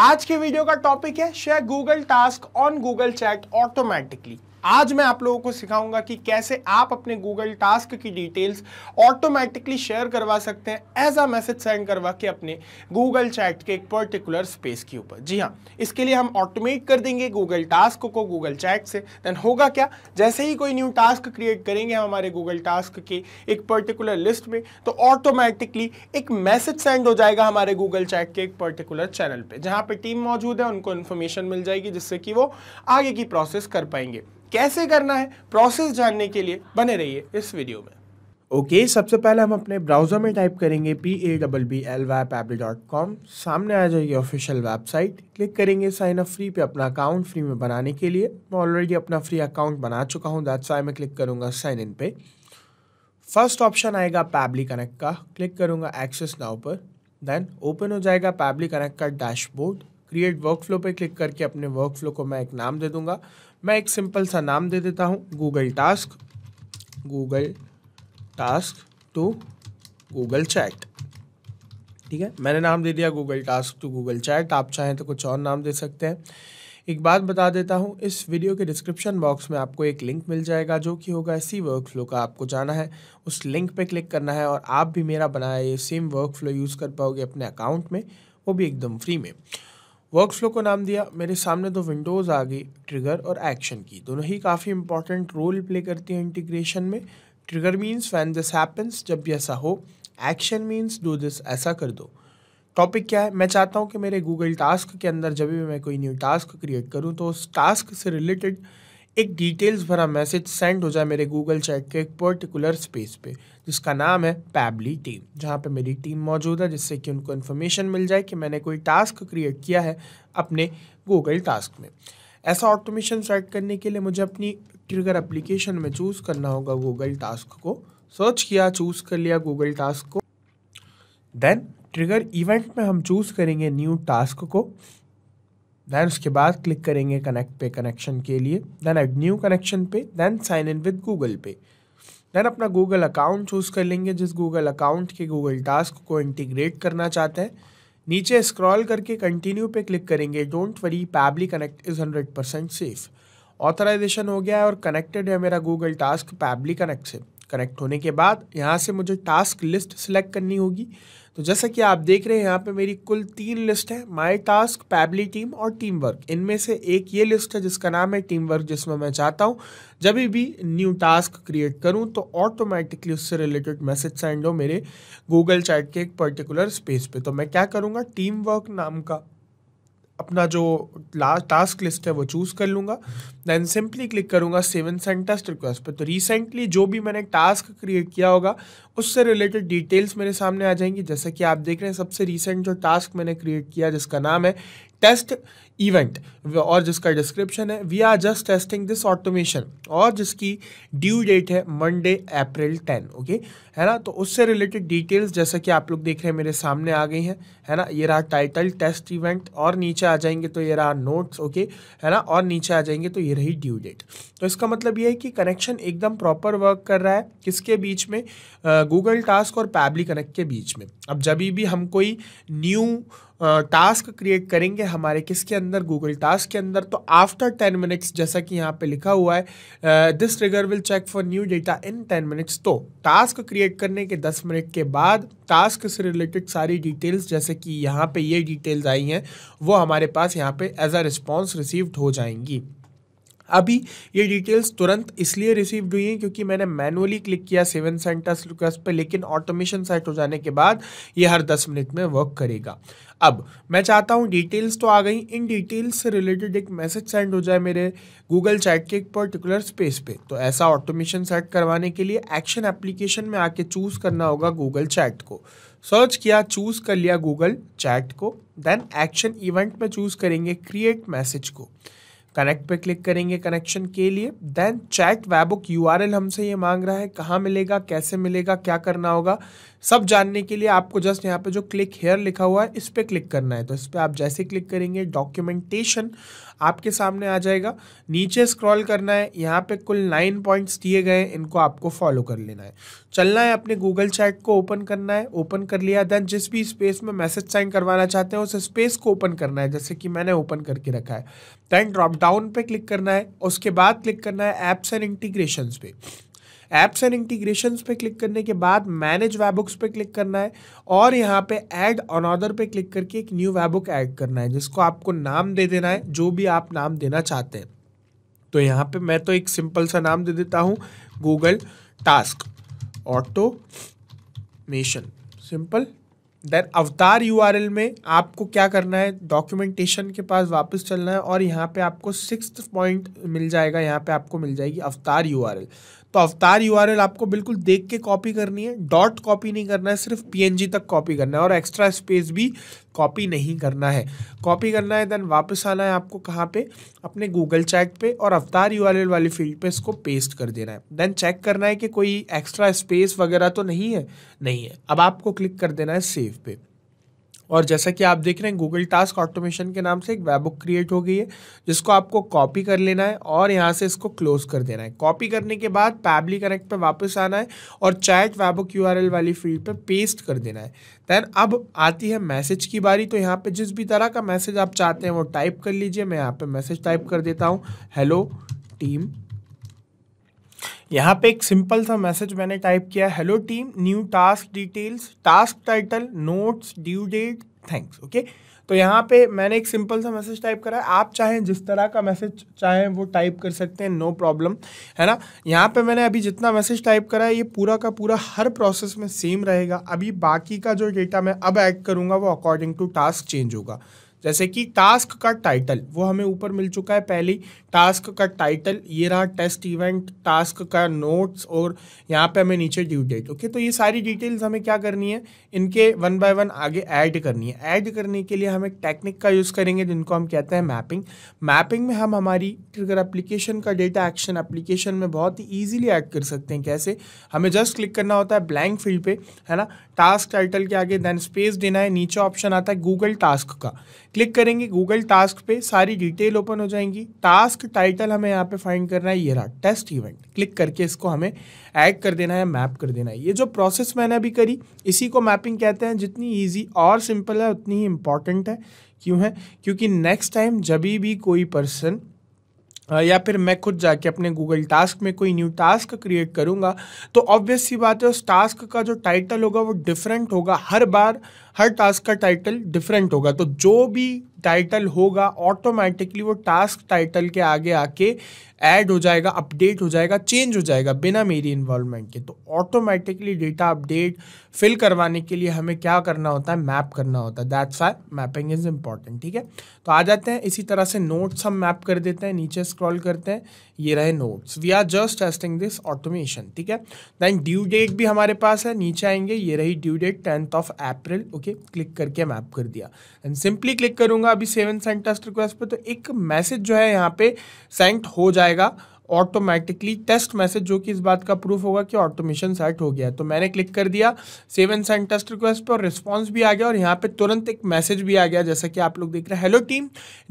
आज के वीडियो का टॉपिक है share Google task on Google chat automatically आज मैं आप लोगों को सिखाऊंगा कि कैसे आप अपने गूगल टास्क की डिटेल्स ऑटोमेटिकली शेयर करवा सकते हैं एज अ मैसेज सेंड करवा के अपने गूगल चैट के एक पर्टिकुलर स्पेस के ऊपर जी हाँ इसके लिए हम ऑटोमेट कर देंगे गूगल टास्क को गूगल चैट से देन होगा क्या जैसे ही कोई न्यू टास्क क्रिएट करेंगे हम हमारे गूगल टास्क के एक पर्टिकुलर लिस्ट में तो ऑटोमेटिकली एक मैसेज सेंड हो जाएगा हमारे गूगल चैट के एक पर्टिकुलर चैनल पर जहाँ पर टीम मौजूद है उनको इन्फॉर्मेशन मिल जाएगी जिससे कि वो आगे की प्रोसेस कर पाएंगे कैसे करना है प्रोसेस जानने के लिए बने रहिए इस वीडियो में ओके okay, सबसे पहले हम अपने ब्राउज़र में टाइप करेंगे P A double B L वैप एप डॉट कॉम सामने आ जाएगी ऑफिशियल वेबसाइट क्लिक करेंगे साइन अप फ्री पे अपना अकाउंट फ्री में बनाने के लिए मैं ऑलरेडी अपना फ्री अकाउंट बना चुका हूँ दैट्स आई मैं क्लिक करूँगा साइन इन पे फर्स्ट ऑप्शन आएगा पैबली कनेक्ट का क्लिक करूँगा एक्सेस नाउ पर देन ओपन हो जाएगा पैबली कनेक्ट का डैशबोर्ड क्रिएट वर्क फ्लो पर क्लिक करके अपने वर्क फ्लो को मैं एक नाम दे दूंगा मैं एक सिंपल सा नाम दे देता हूँ Google task Google task to Google chat ठीक है मैंने नाम दे दिया Google task to Google chat आप चाहें तो कुछ और नाम दे सकते हैं एक बात बता देता हूँ इस वीडियो के डिस्क्रिप्शन बॉक्स में आपको एक लिंक मिल जाएगा जो कि होगा इसी वर्क फ्लो का आपको जाना है उस लिंक पे क्लिक करना है और आप भी मेरा बनाया ये सेम वर्क फ्लो यूज़ कर पाओगे अपने अकाउंट में वो भी एकदम फ्री में वर्क फ्लो को नाम दिया मेरे सामने दो विंडोज़ आ गई ट्रिगर और एक्शन की दोनों ही काफ़ी इंपॉर्टेंट रोल प्ले करती हैं इंटीग्रेशन में trigger means when this happens जब भी ऐसा हो एक्शन मीन्स डू दिस ऐसा कर दो टॉपिक क्या है मैं चाहता हूँ कि मेरे गूगल टास्क के अंदर जब भी मैं कोई न्यू टास्क क्रिएट करूँ तो उस टास्क से रिलेटेड एक डिटेल्स भरा मैसेज सेंड हो जाए मेरे गूगल चैट के एक पर्टिकुलर स्पेस पे जिसका नाम है पैबली टीम जहाँ पे मेरी टीम मौजूद है जिससे कि उनको इन्फॉर्मेशन मिल जाए कि मैंने कोई टास्क क्रिएट किया है अपने गूगल टास्क में ऐसा ऑटोमेशन सेट करने के लिए मुझे अपनी ट्रिगर एप्लीकेशन में चूज़ करना होगा गूगल टास्क को सर्च किया चूज़ कर लिया गूगल टास्क को देन ट्रिगर इवेंट में हम चूज़ करेंगे न्यू टास्क को दैन उसके बाद क्लिक करेंगे कनेक्ट पे कनेक्शन के लिए दैन एड न्यू कनेक्शन पे then sign in with Google पे दैन अपना गूगल अकाउंट चूज़ कर लेंगे जिस गूगल अकाउंट के गूगल टास्क को इंटीग्रेट करना चाहते हैं नीचे स्क्रॉल करके कंटिन्यू पे क्लिक करेंगे don't worry Pabbly connect is hundred percent safe authorization हो गया है और कनेक्टेड है मेरा गूगल टास्क पैबली कनेक्ट से कनेक्ट होने के बाद यहाँ से मुझे टास्क लिस्ट सिलेक्ट करनी होगी तो जैसा कि आप देख रहे हैं यहाँ पे मेरी कुल तीन लिस्ट है माय टास्क पैबली टीम और टीम वर्क इनमें से एक ये लिस्ट है जिसका नाम है टीम वर्क जिसमें मैं चाहता हूँ जब भी न्यू टास्क क्रिएट करूँ तो ऑटोमेटिकली उससे रिलेटेड मैसेज सेंड हो मेरे गूगल चैट के एक पर्टिकुलर स्पेस पे तो मैं क्या करूँगा टीम वर्क नाम का अपना जो लास्ट टास्क लिस्ट है वो चूज़ कर लूंगा देन सिंपली क्लिक करूंगा सेवन सेंटेस्ट रिक्वेस्ट पर तो रिसेंटली जो भी मैंने टास्क क्रिएट किया होगा उससे रिलेटेड डिटेल्स मेरे सामने आ जाएंगी जैसा कि आप देख रहे हैं सबसे रिसेंट जो टास्क मैंने क्रिएट किया जिसका नाम है टेस्ट इवेंट और जिसका डिस्क्रिप्शन है we are just testing this automation और जिसकी ड्यू डेट है मंडे अप्रैल टेन ओके है ना तो उससे रिलेटेड डिटेल्स जैसा कि आप लोग देख रहे हैं मेरे सामने आ गई हैं है ना ये रहा टाइटल टेस्ट इवेंट और नीचे आ जाएंगे तो ये रहा नोट्स ओके है ना और नीचे आ जाएंगे तो ये रही ड्यू डेट तो इसका मतलब ये है कि कनेक्शन एकदम प्रॉपर वर्क कर रहा है किसके बीच में गूगल टास्क और पैबली कनेक्ट के बीच में अब जब भी हम कोई न्यू टास्क क्रिएट करेंगे हमारे किसके अंदर गूगल टास्क के अंदर तो आफ्टर टेन मिनट्स जैसा कि यहाँ पे लिखा हुआ है this trigger will check for new data in ten minutes तो टास्क क्रिएट करने के दस मिनट के बाद टास्क से रिलेटेड सारी डिटेल्स जैसे कि यहाँ पे ये डिटेल्स आई हैं वो हमारे पास यहाँ पे एज अ रिस्पॉन्स रिसीव्ड हो जाएंगी अभी ये डिटेल्स तुरंत इसलिए रिसीव हुई हैं क्योंकि मैंने मैनुअली क्लिक किया सेवन सेंटर्स रिक्वेस्ट पर लेकिन ऑटोमेशन सेट हो जाने के बाद ये हर दस मिनट में वर्क करेगा अब मैं चाहता हूँ डिटेल्स तो आ गई इन डिटेल्स से रिलेटेड एक मैसेज सेंड हो जाए मेरे गूगल चैट के एक पर्टिकुलर स्पेस पे तो ऐसा ऑटोमेशन सेट करवाने के लिए एक्शन एप्लीकेशन में आके चूज़ करना होगा गूगल चैट को सर्च किया चूज़ कर लिया गूगल चैट को देन एक्शन इवेंट में चूज़ करेंगे क्रिएट मैसेज को कनेक्ट पे क्लिक करेंगे कनेक्शन के लिए देन चैट वेबुक यूआरएल हमसे ये मांग रहा है कहाँ मिलेगा कैसे मिलेगा क्या करना होगा सब जानने के लिए आपको जस्ट यहाँ पे जो क्लिक हेयर लिखा हुआ है इस पर क्लिक करना है तो इस पर आप जैसे क्लिक करेंगे डॉक्यूमेंटेशन आपके सामने आ जाएगा नीचे स्क्रॉल करना है यहाँ पे कुल नाइन पॉइंट्स दिए गए इनको आपको फॉलो कर लेना है चलना है अपने गूगल चैट को ओपन करना है ओपन कर लिया देन जिस भी स्पेस में मैसेज साइन करवाना चाहते हैं उस स्पेस को ओपन करना है जैसे कि मैंने ओपन करके रखा है देन ड्रॉप डाउन पे क्लिक करना है उसके बाद क्लिक करना है एप्स एंड इंटीग्रेशन पे एप्स एंड इंटीग्रेशन पे क्लिक करने के बाद मैनेज वेबुक्स पे क्लिक करना है और यहाँ पे ऐड अनदर पे क्लिक करके एक न्यू वेबुक ऐड करना है जिसको आपको नाम दे देना है जो भी आप नाम देना चाहते हैं तो यहाँ पे मैं तो एक सिंपल सा नाम दे देता हूँ Google task automation simple then avatar U में आपको क्या करना है डॉक्यूमेंटेशन के पास वापस चलना है और यहाँ पे आपको सिक्स पॉइंट मिल जाएगा यहाँ पे आपको मिल जाएगी अवतार यू तो अवतार यू आपको बिल्कुल देख के कॉपी करनी है डॉट कॉपी नहीं करना है सिर्फ पी तक कॉपी करना है और एक्स्ट्रा स्पेस भी कॉपी नहीं करना है कॉपी करना है देन वापस आना है आपको कहाँ पे अपने गूगल चैट पे और अवतार यू वाली फील्ड पे इसको पेस्ट कर देना है देन चेक करना है कि कोई एक्स्ट्रा स्पेस वगैरह तो नहीं है नहीं है अब आपको क्लिक कर देना है सेव पे और जैसा कि आप देख रहे हैं गूगल टास्क ऑटोमेशन के नाम से एक वेबुक क्रिएट हो गई है जिसको आपको कॉपी कर लेना है और यहाँ से इसको क्लोज कर देना है कॉपी करने के बाद पैबली कनेक्ट पर वापस आना है और चैट वेबुक यू वाली फील्ड पर पेस्ट कर देना है दैन अब आती है मैसेज की बारी तो यहाँ पर जिस भी तरह का मैसेज आप चाहते हैं वो टाइप कर लीजिए मैं यहाँ पर मैसेज टाइप कर देता हूँ हेलो टीम यहाँ पे एक सिंपल सा मैसेज मैंने टाइप किया hello team new task details task title notes due date thanks okay तो यहाँ पे मैंने एक सिंपल सा मैसेज टाइप करा है आप चाहें जिस तरह का मैसेज चाहें वो टाइप कर सकते हैं नो प्रॉब्लम है ना यहाँ पे मैंने अभी जितना मैसेज टाइप करा है ये पूरा का पूरा हर प्रोसेस में सेम रहेगा अभी बाकी का जो डेटा मैं अब ऐड करूँगा वो अकॉर्डिंग टू टास्क चेंज होगा जैसे कि टास्क का टाइटल वो हमें ऊपर मिल चुका है पहले टास्क का टाइटल ये रहा टेस्ट इवेंट टास्क का नोट्स और यहाँ पे हमें नीचे ड्यू डेट ओके तो ये सारी डिटेल्स हमें क्या करनी है इनके वन बाय वन आगे ऐड करनी है ऐड करने के लिए हम एक टेक्निक का यूज़ करेंगे जिनको हम कहते हैं मैपिंग मैपिंग में हम हमारी ट्रिगर एप्लीकेशन का डेटा एक्शन एप्लीकेशन में बहुत ही ईजिली ऐड कर सकते हैं कैसे हमें जस्ट क्लिक करना होता है ब्लैंक फील्ड पे है ना टास्क टाइटल के आगे देन स्पेस देना है नीचे ऑप्शन आता है गूगल टास्क का क्लिक करेंगे गूगल टास्क पे सारी डिटेल ओपन हो जाएंगी टास्क टाइटल हमें यहाँ पे फाइंड करना है ये रहा टेस्ट इवेंट क्लिक करके इसको हमें ऐड कर देना है मैप कर देना है ये जो प्रोसेस मैंने अभी करी इसी को मैपिंग कहते हैं जितनी ईजी और सिंपल है उतनी ही इंपॉर्टेंट है क्यों है क्योंकि नेक्स्ट टाइम जब भी कोई पर्सन या फिर मैं खुद जाके अपने गूगल टास्क में कोई न्यू टास्क क्रिएट करूँगा तो ऑब्वियस सी बात है उस टास्क का जो टाइटल होगा वो डिफरेंट होगा हर बार हर टास्क का टाइटल डिफरेंट होगा तो जो भी टाइटल होगा ऑटोमेटिकली वो टास्क टाइटल के आगे आके ऐड हो जाएगा अपडेट हो जाएगा चेंज हो जाएगा बिना मेरी इन्वॉल्वमेंट के तो ऑटोमेटिकली डेटा अपडेट फिल करवाने के लिए हमें क्या करना होता है मैप करना होता है that's why mapping is important ठीक है तो आ जाते हैं इसी तरह से नोट्स हम मैप कर देते हैं नीचे स्क्रॉल करते हैं ये रहे notes we are just testing this automation ठीक है देन ड्यू डेट भी हमारे पास है नीचे आएंगे ये रही due date tenth of April okay click करके मैप कर दिया एंड सिंपली क्लिक करूँगा करूंगा अभी सेवन सेंट टेस्ट रिक्वेस्ट पे तो एक मैसेज जो है यहाँ पे सेंट हो जाएगा ऑटोमेटिकली टेस्ट मैसेज जो कि इस बात का प्रूफ होगा कि ऑटोमेशन सेट हो गया तो मैंने क्लिक कर दिया सेवन सेंट टेस्ट रिक्वेस्ट पर और रिस्पॉन्स भी आ गया और यहाँ पे तुरंत एक मैसेज भी आ गया जैसा कि आप लोग देख रहे हैं hello team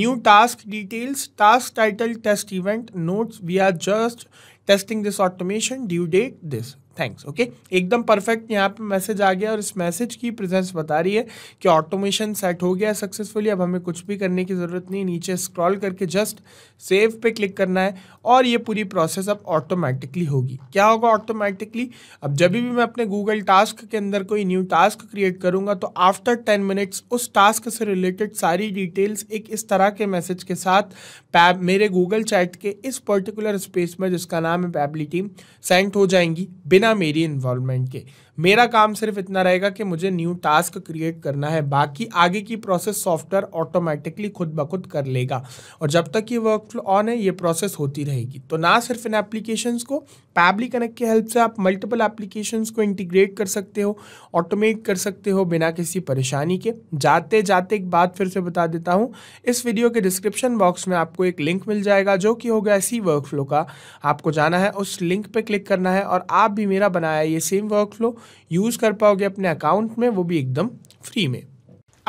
new task details task title test event notes we are just testing this automation due date this thanks okay एकदम परफेक्ट यहाँ पे मैसेज आ गया और इस मैसेज की प्रेजेंस बता रही है कि ऑटोमेशन सेट हो गया सक्सेसफुली अब हमें कुछ भी करने की ज़रूरत नहीं नीचे स्क्रॉल करके जस्ट सेव पे क्लिक करना है और ये पूरी प्रोसेस अब ऑटोमेटिकली होगी क्या होगा ऑटोमेटिकली अब जब भी मैं अपने गूगल टास्क के अंदर कोई न्यू टास्क क्रिएट करूँगा तो आफ्टर टेन मिनट्स उस टास्क से रिलेटेड सारी डिटेल्स एक इस तरह के मैसेज के साथ मेरे गूगल चैट के इस पर्टिकुलर स्पेस में जिसका नाम है पैबली टीम सेंट हो जाएंगी बिना बिना मेरी इन्वॉल्वमेंट के मेरा काम सिर्फ इतना रहेगा कि मुझे न्यू टास्क क्रिएट करना है बाकी आगे की प्रोसेस सॉफ्टवेयर ऑटोमेटिकली खुद ब खुद कर लेगा और जब तक ये वर्क फ्लो ऑन है ये प्रोसेस होती रहेगी तो ना सिर्फ इन एप्लीकेशन को पैबली कनेक्ट की हेल्प से आप मल्टीपल एप्लीकेशन को इंटीग्रेट कर सकते हो ऑटोमेट कर सकते हो बिना किसी परेशानी के जाते जाते एक बात फिर से बता देता हूँ इस वीडियो के डिस्क्रिप्शन बॉक्स में आपको एक लिंक मिल जाएगा जो कि होगा ऐसी वर्क फ्लो का आपको जाना है उस लिंक पर क्लिक करना है और आप भी मेरा बनाया ये सेम वर्क फ्लो यूज़ कर पाओगे अपने अकाउंट में वो भी एकदम फ्री में